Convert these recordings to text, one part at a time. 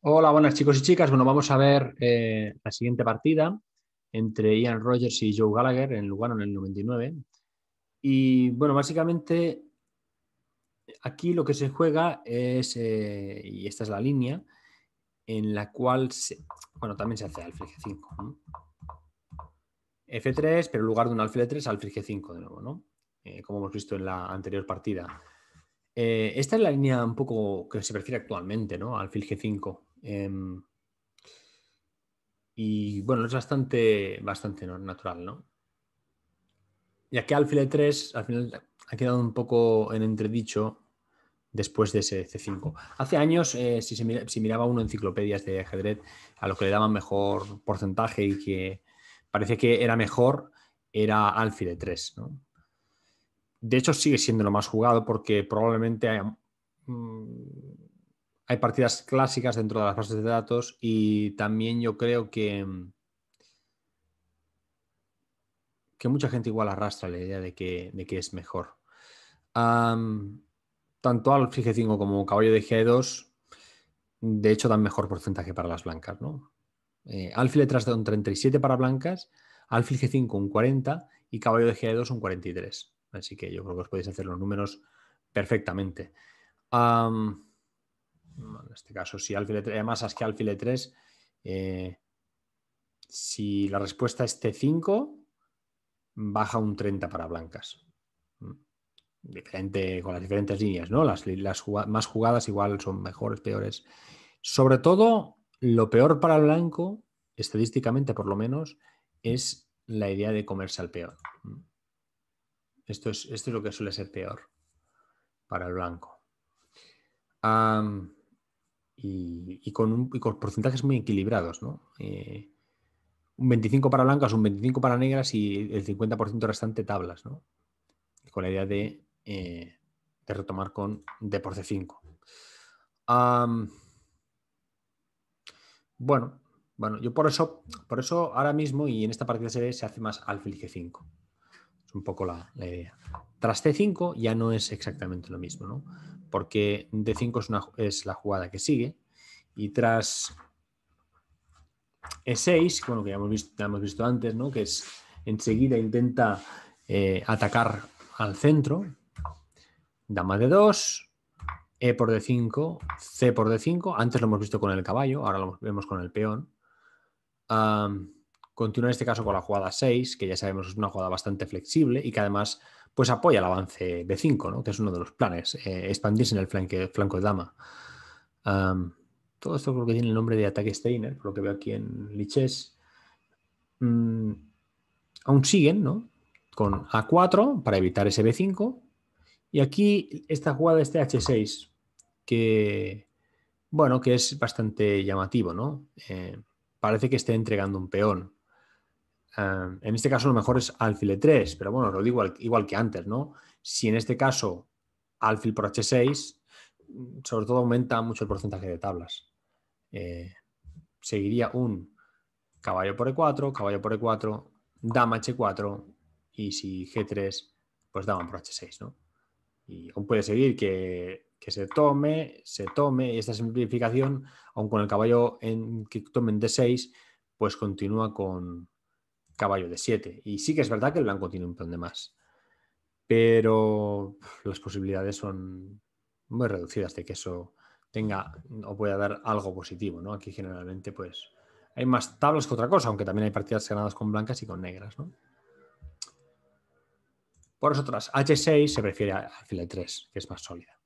Hola, buenas chicos y chicas. Bueno, vamos a ver eh, la siguiente partida entre Ian Rogers y Joe Gallagher en Lugano en el 99. Y bueno, básicamente aquí lo que se juega es, eh, y esta es la línea, en la cual, se, bueno, también se hace alfil G5. f F3, pero en lugar de un alfil 3 alfil 5 de nuevo, ¿no? Eh, como hemos visto en la anterior partida. Eh, esta es la línea un poco que se prefiere actualmente, ¿no? Alfil g 5. Em, y bueno, es bastante, bastante natural, ¿no? Ya que e 3 al final ha quedado un poco en entredicho después de ese C5. Hace años, eh, si, se miraba uno enciclopedias de ajedrez, a lo que le daban mejor porcentaje y que parecía que era mejor, era alfil e 3, ¿no? de hecho, sigue siendo lo más jugado porque probablemente mm, hay, partidas clásicas dentro de las bases de datos y también yo creo que, que mucha gente igual arrastra la idea de que, de que es mejor. tanto alfil G5 como Caballo de G2, de hecho, dan mejor porcentaje para las blancas, ¿no? Eh, alfil detrás da un 37 para blancas, alfil G5 un 40 y caballo de G2 un 43. Así que yo creo que os podéis hacer los números perfectamente. en este caso, si alfile 3, además es que alfile 3, eh, si la respuesta es T5, baja un 30 para blancas. Mm. Diferente, con las diferentes líneas, ¿no? Las, más jugadas igual son mejores, peores. Sobre todo, lo peor para el blanco, estadísticamente por lo menos, es la idea de comerse al peor. Esto es, esto es lo que suele ser peor para el blanco. y, con un, porcentajes muy equilibrados, ¿no? Eh, un 25 para blancas, un 25 para negras y el 50% restante tablas, ¿no? Con la idea de, eh, de retomar con D por C5. bueno, bueno, yo por eso, por eso ahora mismo y en esta partida se, se hace más alfil G5. Es un poco la, idea. Tras C5 ya no es exactamente lo mismo, ¿no? Porque D5 es, la jugada que sigue y tras E6, bueno, que ya hemos visto, hemos visto antes, ¿no? Que es enseguida intenta eh, atacar al centro. Dama de 2, E por D5, C por D5. Antes lo hemos visto con el caballo, ahora lo vemos con el peón. Continúa en este caso con la jugada 6, que ya sabemos es una jugada bastante flexible y que además pues apoya el avance de 5, ¿no? que es uno de los planes, eh, expandirse en el flanco de dama. todo esto creo que tiene el nombre de ataque Steiner, por lo que veo aquí en Liches. Mm, aún siguen, ¿no? Con A4 para evitar ese B5. Y aquí esta jugada, este H6, que, bueno, que es bastante llamativo, ¿no? Eh, parece que esté entregando un peón en este caso lo mejor es alfil E3, pero bueno, lo digo igual, que antes, ¿no? Si en este caso alfil por H6, mm, sobre todo aumenta mucho el porcentaje de tablas. Eh, seguiría un caballo por E4, caballo por E4, dama H4 y si G3, pues dama por H6, ¿no? Y aún puede seguir que, se tome, se tome, y esta simplificación, aún con el caballo en, que tomen D6, pues continúa con, caballo de 7. Y sí que es verdad que el blanco tiene un plan de más. Pero las posibilidades son muy reducidas de que eso tenga o pueda dar algo positivo, ¿no? Aquí generalmente, pues, hay más tablas que otra cosa, aunque también hay partidas ganadas con blancas y con negras, ¿no? Por eso H6 se prefiere a de 3 que es más sólida.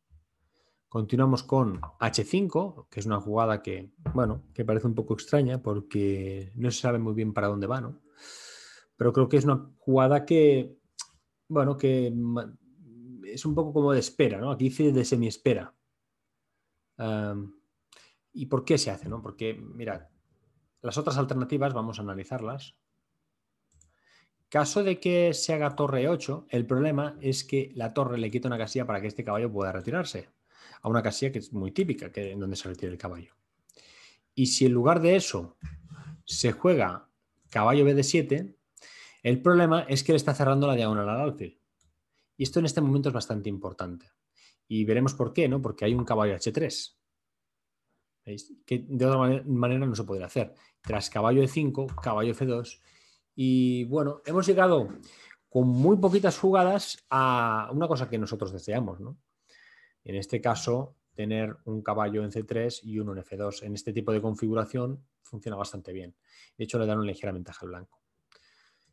Continuamos con H5, que es una jugada que, bueno, que parece un poco extraña porque no se sabe muy bien para dónde va, ¿no? pero creo que es una jugada que, bueno, que es un poco como de espera, ¿no? Aquí dice de semi-espera. ¿Y por qué se hace? No? Porque, mira, las otras alternativas vamos a analizarlas. Caso de que se haga torre 8, el problema es que la torre le quita una casilla para que este caballo pueda retirarse a una casilla que es muy típica, que en donde se retira el caballo. Y si en lugar de eso se juega caballo b de 7, el problema es que le está cerrando la diagonal al alfil. Y esto en este momento es bastante importante. Y veremos por qué, ¿no? Porque hay un caballo H3. ¿Veis? Que de otra manera no se podría hacer. Tras caballo E5, caballo F2. Y bueno, hemos llegado con muy poquitas jugadas a una cosa que nosotros deseamos, ¿no? En este caso, tener un caballo en C3 y uno en F2. En este tipo de configuración funciona bastante bien. De hecho, le dan una ligera ventaja al blanco.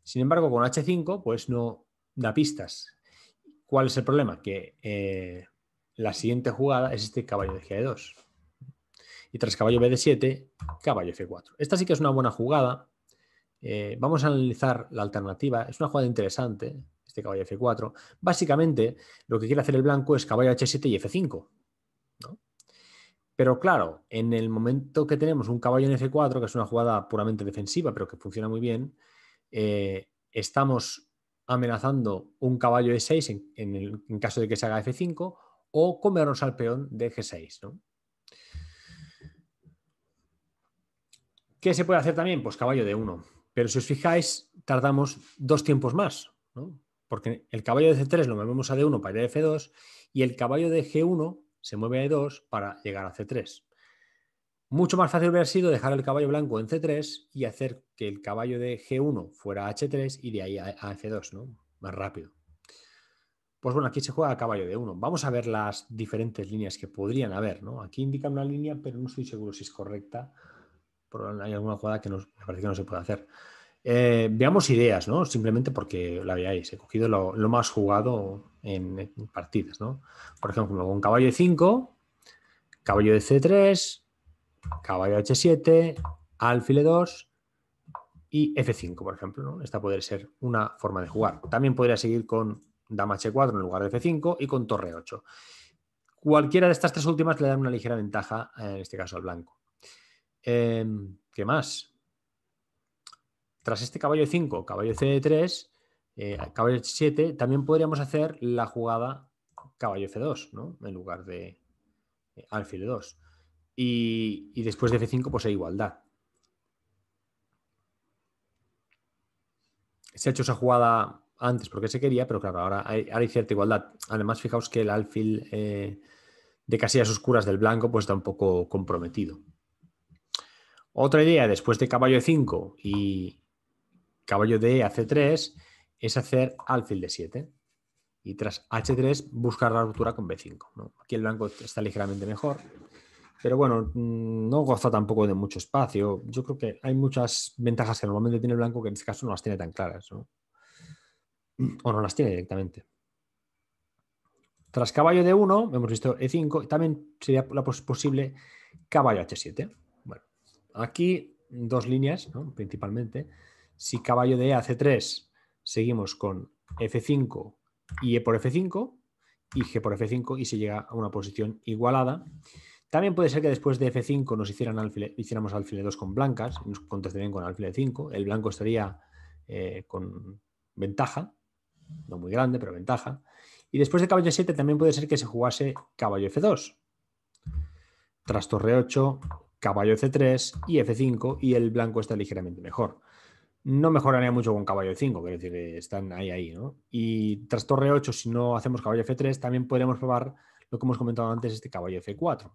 Sin embargo, con H5, pues no da pistas. ¿Cuál es el problema? Que eh, la siguiente jugada es este caballo de G2. Y tras caballo B de 7, caballo F4. Esta sí que es una buena jugada. Eh, vamos a analizar la alternativa. Es una jugada interesante, este caballo F4. Básicamente, lo que quiere hacer el blanco es caballo H7 y F5. Pero claro, en el momento que tenemos un caballo en F4, que es una jugada puramente defensiva, pero que funciona muy bien, eh, estamos amenazando un caballo de 6 en, caso de que se haga F5 o comernos al peón de G6. ¿no? ¿Qué se puede hacer también? Pues caballo de 1. Pero si os fijáis, tardamos dos tiempos más, porque el caballo de C3 lo movemos a D1 para ir a F2 y el caballo de G1 se mueve a E2 para llegar a C3. Mucho más fácil hubiera sido dejar el caballo blanco en C3 y hacer que el caballo de G1 fuera H3 y de ahí a, F2, ¿no? Más rápido. Pues bueno, aquí se juega a caballo de 1. Vamos a ver las diferentes líneas que podrían haber, ¿no? Aquí indica una línea, pero no estoy seguro si es correcta. Pero hay alguna jugada que nos, me parece que no se puede hacer. Eh, veamos ideas, ¿no? Simplemente porque la veáis. He cogido lo, más jugado en, partidas, ¿no? Por ejemplo, un caballo de 5, caballo de C3, caballo h7, alfil e2 y f5, por ejemplo. Esta podría ser una forma de jugar. También podría seguir con dama h4 en lugar de f5 y con torre 8. Cualquiera de estas tres últimas le dan una ligera ventaja, eh, en este caso al blanco. Em, ¿Qué más? Tras este caballo 5, caballo c3, eh, caballo h7, también podríamos hacer la jugada caballo f2, en lugar de alfil eh, alfil 2 y, después de F5, pues hay igualdad. Se ha hecho esa jugada antes porque se quería, pero claro, ahora hay, cierta igualdad. Además, fijaos que el alfil eh, de casillas oscuras del blanco pues está un poco comprometido. Otra idea después de caballo E5 y caballo de a C3 es hacer alfil de 7 y tras H3 buscar la ruptura con B5. Aquí el blanco está ligeramente mejor pero bueno, mm, no goza tampoco de mucho espacio. Yo creo que hay muchas ventajas que normalmente tiene blanco que en este caso no las tiene tan claras, O no las tiene directamente. Tras caballo de 1, hemos visto E5, también sería posible caballo H7. Bueno, aquí dos líneas, principalmente. Si caballo de E hace 3 seguimos con F5 y E por F5, y G por F5, y se llega a una posición igualada. También puede ser que después de F5 nos hicieran alfile, hiciéramos alfiler 2 con blancas, y nos contestarían con alfil 5. El blanco estaría eh, con ventaja, no muy grande, pero ventaja. Y después de caballo 7 también puede ser que se jugase caballo F2. Tras torre 8, caballo C3 y F5 y el blanco está ligeramente mejor. No mejoraría mucho con caballo 5, quiero decir están ahí, ahí, ¿no? Y tras torre 8, si no hacemos caballo F3, también podremos probar lo que hemos comentado antes, este caballo F4.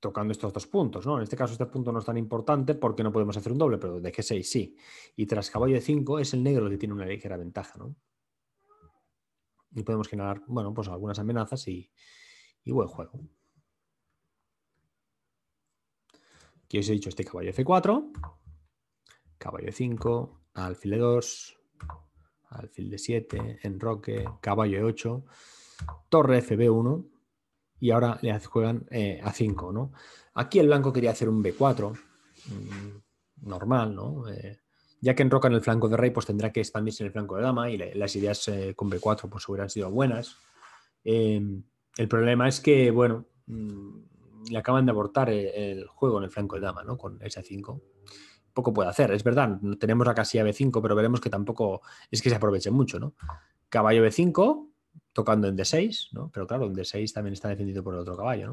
Tocando estos dos puntos, ¿no? En este caso este punto no es tan importante porque no podemos hacer un doble, pero de G6 sí. Y tras caballo de 5 es el negro el que tiene una ligera ventaja, ¿no? Y podemos generar, bueno, pues algunas amenazas y, buen juego. Aquí os he dicho este caballo F4, caballo 5, alfil 2 alfil de 7, enroque, caballo e8, torre fb1 y ahora le juegan eh, a 5. ¿no? Aquí el blanco quería hacer un b4, mm, normal, ¿no? Eh, ya que enroca en el flanco de rey, pues tendrá que expandirse en el flanco de dama y las ideas eh, con b4 pues hubieran sido buenas. el problema es que, bueno, mm, le acaban de abortar el, juego en el flanco de dama, ¿no? Con esa 5 poco puede hacer. Es verdad, tenemos la casilla B5, pero veremos que tampoco es que se aproveche mucho, ¿no? Caballo B5, tocando en D6, ¿no? Pero claro, en D6 también está defendido por el otro caballo,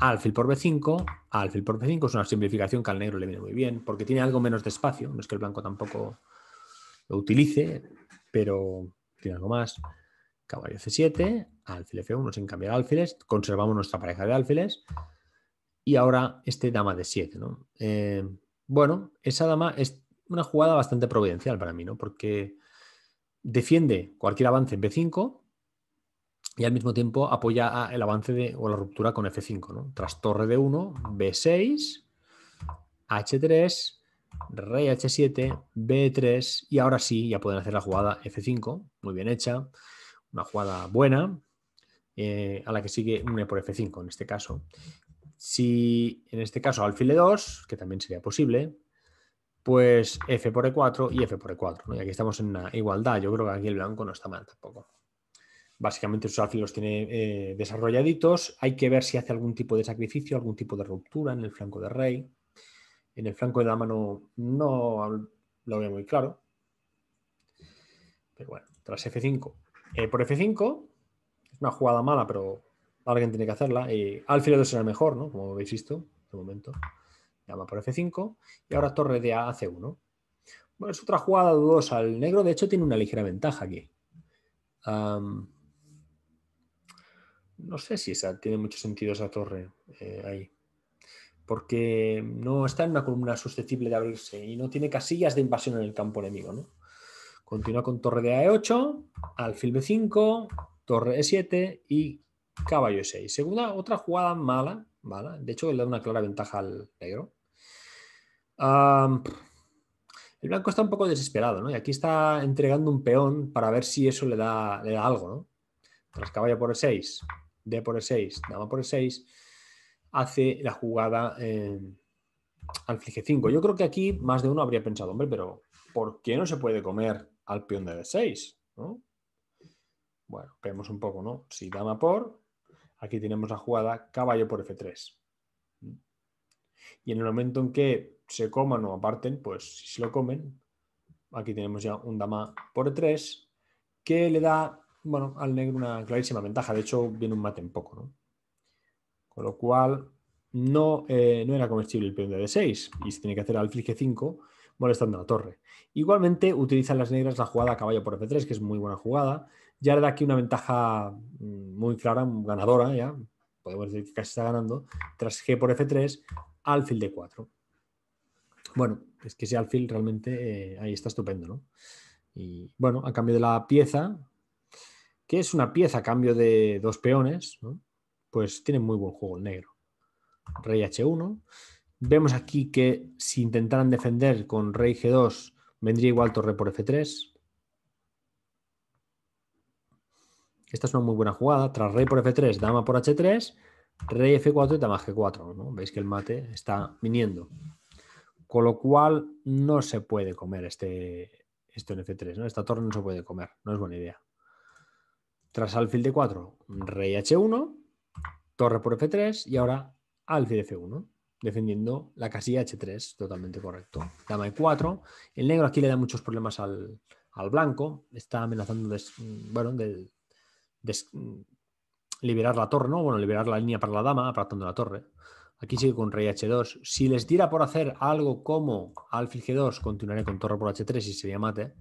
Alfil por B5, alfil por B5 es una simplificación que al negro le viene muy bien, porque tiene algo menos de espacio, no es que el blanco tampoco lo utilice, pero tiene algo más. Caballo C7, alfil F1 sin cambiar alfiles, conservamos nuestra pareja de alfiles, y ahora este dama de 7, ¿no? Eh, bueno, esa dama es una jugada bastante providencial para mí, ¿no? Porque defiende cualquier avance en B5 y al mismo tiempo apoya el avance de, o la ruptura con F5, Tras torre de 1, B6, H3, rey H7, B3 y ahora sí ya pueden hacer la jugada F5, muy bien hecha, una jugada buena, eh, a la que sigue e por F5 en este caso. Si en este caso alfil 2 e que también sería posible, pues f por e4 y f por e4. Y aquí estamos en una igualdad. Yo creo que aquí el blanco no está mal tampoco. Básicamente sus alfiles los tiene eh, desarrolladitos. Hay que ver si hace algún tipo de sacrificio, algún tipo de ruptura en el flanco de rey. En el flanco de dama no, no lo veo muy claro. Pero bueno, tras f5. Eh, por f5, es una jugada mala, pero Alguien tiene que hacerla. Y alfil 2 será mejor, ¿no? Como habéis visto de momento. Llama por F5 y ahora torre de A a C1. Bueno, es otra jugada dudosa. al negro, de hecho, tiene una ligera ventaja aquí. no sé si esa tiene mucho sentido esa torre eh, ahí. Porque no está en una columna susceptible de abrirse y no tiene casillas de invasión en el campo enemigo. ¿no? Continúa con torre de A8, alfil B5, torre E7 y caballo 6. Segunda, otra jugada mala, mala. De hecho, le da una clara ventaja al negro. el blanco está un poco desesperado, ¿no? Y aquí está entregando un peón para ver si eso le da, le da algo, ¿no? Tras caballo por el 6, D por el 6, dama por el 6, hace la jugada al flige 5. Yo creo que aquí más de uno habría pensado, hombre, pero ¿por qué no se puede comer al peón de D6? Bueno, vemos un poco, ¿no? Si dama por, Aquí tenemos la jugada caballo por F3. Mm. Y en el momento en que se coman o aparten, pues si se lo comen, aquí tenemos ya un dama por E3 que le da, bueno, al negro una clarísima ventaja. De hecho, viene un mate en poco, Con lo cual, no, eh, no era comestible el peón de 6 y se tiene que hacer al g 5 molestando a la torre. Igualmente, utilizan las negras la jugada caballo por F3, que es muy buena jugada, ya le da aquí una ventaja mm, muy clara, ganadora, ya podemos decir que casi está ganando, tras G por F3, alfil d 4. Bueno, es que ese alfil realmente eh, ahí está estupendo, ¿no? Y bueno, a cambio de la pieza, que es una pieza a cambio de dos peones, pues tiene muy buen juego el negro. Rey H1. Vemos aquí que si intentaran defender con Rey G2, vendría igual torre por F3. Esta es una muy buena jugada. Tras rey por f3, dama por h3, rey f4 y dama g4. Veis que el mate está viniendo. Con lo cual no se puede comer este, esto en f3. Esta torre no se puede comer. No es buena idea. Tras alfil de 4, rey h1, torre por f3 y ahora alfil f1 defendiendo la casilla H3, totalmente correcto. Dama E4. El negro aquí le da muchos problemas al, blanco. Está amenazando del bueno, del liberar la torre, Bueno, liberar la línea para la dama, apartando la torre. Aquí sigue con rey h2. Si les diera por hacer algo como alfil g2, continuaré con torre por h3 y sería mate.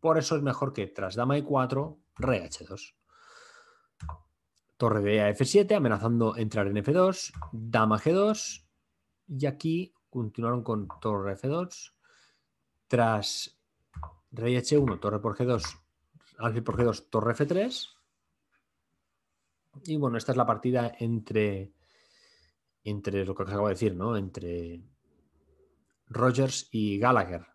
Por eso es mejor que tras dama e4, rey h2. Torre de a e f7, amenazando entrar en f2, dama g2. Y aquí continuaron con torre f2. Tras rey h1, torre por g2, alfil por g2, torre f3 y bueno, esta es la partida entre, entre lo que os acabo de decir, ¿no? Entre Rogers y Gallagher,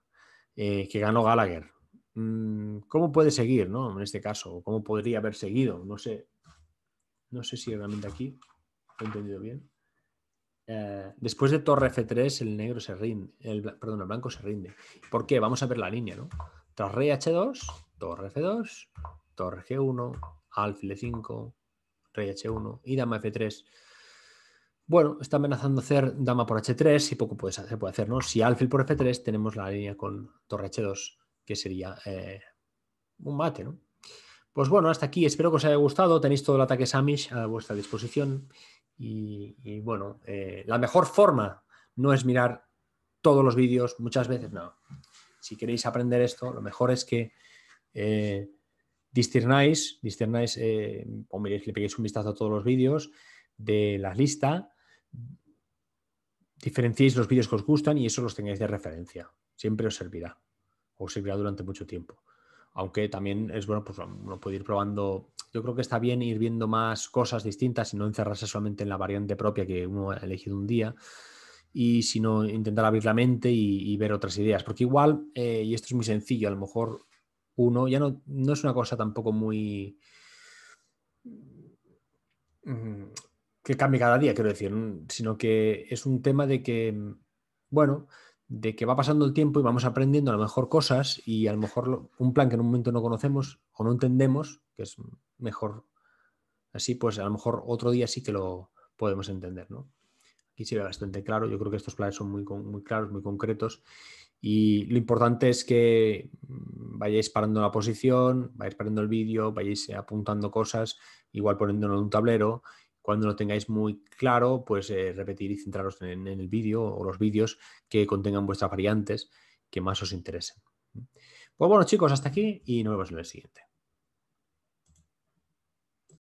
eh, que ganó Gallagher. Mm, ¿Cómo puede seguir, ¿no? En este caso, ¿cómo podría haber seguido? No sé, no sé si realmente aquí he entendido bien. Eh, después de torre F3, el negro se rinde, el, perdón, el blanco se rinde. ¿Por qué? Vamos a ver la línea, ¿no? Tras rey H2, torre F2, torre G1, alfil 5 rey h1 y dama f3. Bueno, está amenazando hacer dama por h3 y poco puedes hacer, puede hacer, ¿no? Si alfil por f3 tenemos la línea con torre h2, que sería eh, un mate, ¿no? Pues bueno, hasta aquí. Espero que os haya gustado. Tenéis todo el ataque Samish a vuestra disposición. Y, bueno, eh, la mejor forma no es mirar todos los vídeos, muchas veces no. Si queréis aprender esto, lo mejor es que eh, Discernáis, discernáis o miréis, le peguéis un vistazo a todos los vídeos de la lista, diferenciéis los vídeos que os gustan y eso los tengáis de referencia. Siempre os servirá. Os servirá durante mucho tiempo. Aunque también es bueno, pues uno puede ir probando. Yo creo que está bien ir viendo más cosas distintas y no encerrarse solamente en la variante propia que uno ha elegido un día. Y sino intentar abrir la mente y, ver otras ideas. Porque igual, eh, y esto es muy sencillo, a lo mejor uno, ya no, es una cosa tampoco muy... Mm, que cambie cada día, quiero decir, mm, sino que es un tema de que, mm, bueno, de que va pasando el tiempo y vamos aprendiendo a lo mejor cosas y a lo mejor un plan que en un momento no conocemos o no entendemos, que es mejor así, pues a lo mejor otro día sí que lo podemos entender, ¿no? Aquí se ve bastante claro, yo creo que estos planes son muy, muy claros, muy concretos y lo importante es que mm, vayáis parando la posición, vayáis parando el vídeo, vayáis apuntando cosas, igual poniéndolo en un tablero. Cuando lo tengáis muy claro, pues eh, repetir y centraros en, en el vídeo o los vídeos que contengan vuestras variantes que más os interesen. Pues bueno, chicos, hasta aquí y nos vemos en el siguiente.